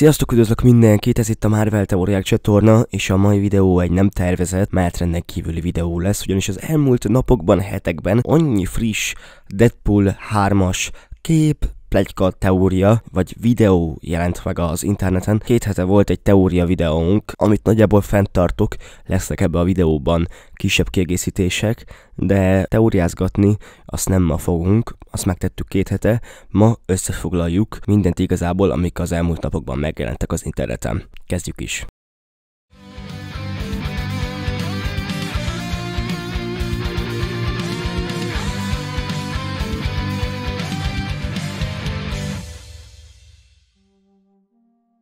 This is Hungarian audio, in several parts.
Sziasztok, üdvözlök mindenkit, ez itt a Marvel Teóriák csatorna, és a mai videó egy nem tervezett, mert rendnek kívüli videó lesz, ugyanis az elmúlt napokban, hetekben annyi friss Deadpool 3-as kép, plegyka teória, vagy videó jelent meg az interneten. Két hete volt egy teória videónk, amit nagyjából fenntartok, lesznek ebbe a videóban kisebb kiegészítések, de teóriázgatni azt nem ma fogunk, azt megtettük két hete, ma összefoglaljuk mindent igazából, amik az elmúlt napokban megjelentek az interneten. Kezdjük is!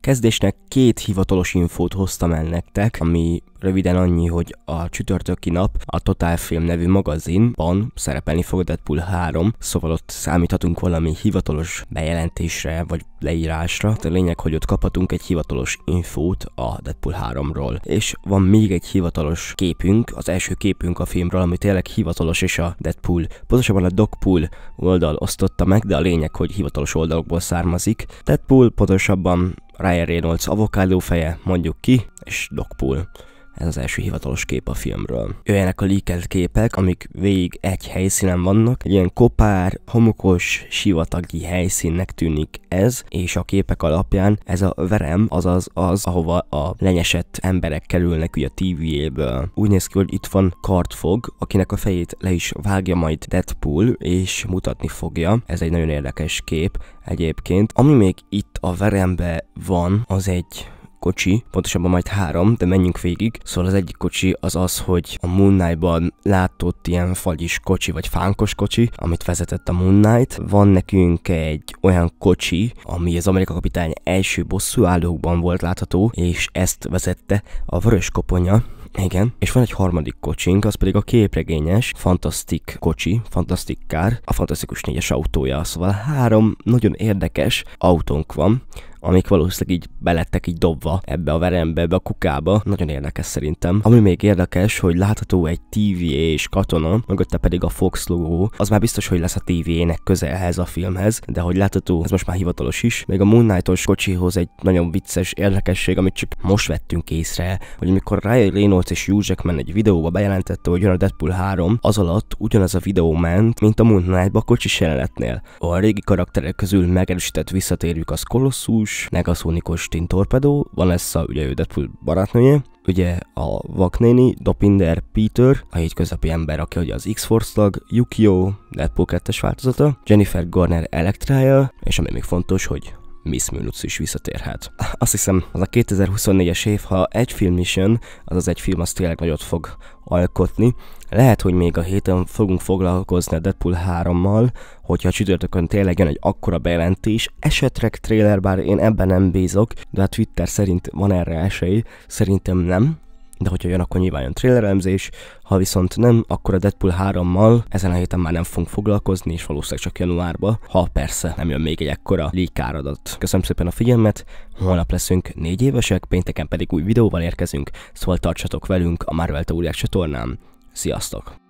kezdésnek két hivatalos infót hoztam el nektek, ami röviden annyi, hogy a csütörtöki nap a Total Film nevű magazinban szerepelni fog a Deadpool 3, szóval ott számíthatunk valami hivatalos bejelentésre vagy leírásra. A lényeg, hogy ott kaphatunk egy hivatalos infót a Deadpool 3-ról. És van még egy hivatalos képünk, az első képünk a filmről, ami tényleg hivatalos, és a Deadpool, pontosabban a Dogpool oldal osztotta meg, de a lényeg, hogy hivatalos oldalokból származik. Deadpool pontosabban Ryan Reynolds avokádófeje, mondjuk ki, és Dogpool. Ez az első hivatalos kép a filmről. Jöjjenek a leakelt képek, amik végig egy helyszínen vannak. Egy ilyen kopár, homokos, sivatagi helyszínnek tűnik ez, és a képek alapján ez a verem, azaz az, ahova a lenyesett emberek kerülnek ugye a TV-ből. Úgy néz ki, hogy itt van Kartfog, akinek a fejét le is vágja majd Deadpool, és mutatni fogja. Ez egy nagyon érdekes kép egyébként. Ami még itt a verembe van, az egy kocsi, pontosabban majd három, de menjünk végig. Szóval az egyik kocsi az az, hogy a Moon Knight-ban látott ilyen fagyis kocsi, vagy fánkos kocsi, amit vezetett a Moon Knight. Van nekünk egy olyan kocsi, ami az Amerika Kapitány első bosszú állókban volt látható, és ezt vezette a vörös koponya, igen. És van egy harmadik kocsink, az pedig a képregényes, fantasztik kocsi, fantasztik kár, a fantasztikus négyes autója. Szóval három nagyon érdekes autónk van amik valószínűleg így belettek így dobva ebbe a verembe, ebbe a kukába. Nagyon érdekes szerintem. Ami még érdekes, hogy látható egy TVA és katona, mögötte pedig a Fox logó. Az már biztos, hogy lesz a TVA-nek köze ehhez a filmhez, de hogy látható, ez most már hivatalos is. Még a Moon Knight-os kocsihoz egy nagyon vicces érdekesség, amit csak most vettünk észre, hogy amikor Ryan Reynolds és Hugh Jackman egy videóba bejelentette, hogy jön a Deadpool 3, az alatt ugyanaz a videó ment, mint a Moon Knight-ba kocsis jelenetnél. A régi karakterek közül megerősített visszatérjük az Colossus, klasszikus negaszónikos tintorpedó, Vanessa ugye ő Deadpool barátnője, ugye a vaknéni, Dopinder Peter, a hétköznapi ember, aki ugye az X-Force tag, Yukio, Deadpool 2-es változata, Jennifer Garner Elektrája, és ami még fontos, hogy Miss Minutes is visszatérhet. Azt hiszem, az a 2024-es év, ha egy film is jön, az az egy film az tényleg nagyot fog alkotni. Lehet, hogy még a héten fogunk foglalkozni a Deadpool 3-mal, hogyha a csütörtökön tényleg jön egy akkora bejelentés, esetleg trailer, bár én ebben nem bízok, de a Twitter szerint van erre esély, szerintem nem, de hogyha jön, akkor nyilván jön thrillerelemzés, ha viszont nem, akkor a Deadpool 3-mal ezen a héten már nem fogunk foglalkozni, és valószínűleg csak januárba, ha persze nem jön még egy ekkora líkáradat. Köszönöm szépen a figyelmet, holnap leszünk négy évesek, pénteken pedig új videóval érkezünk, szóval tartsatok velünk a Marvel Teóriák csatornán. Sziasztok!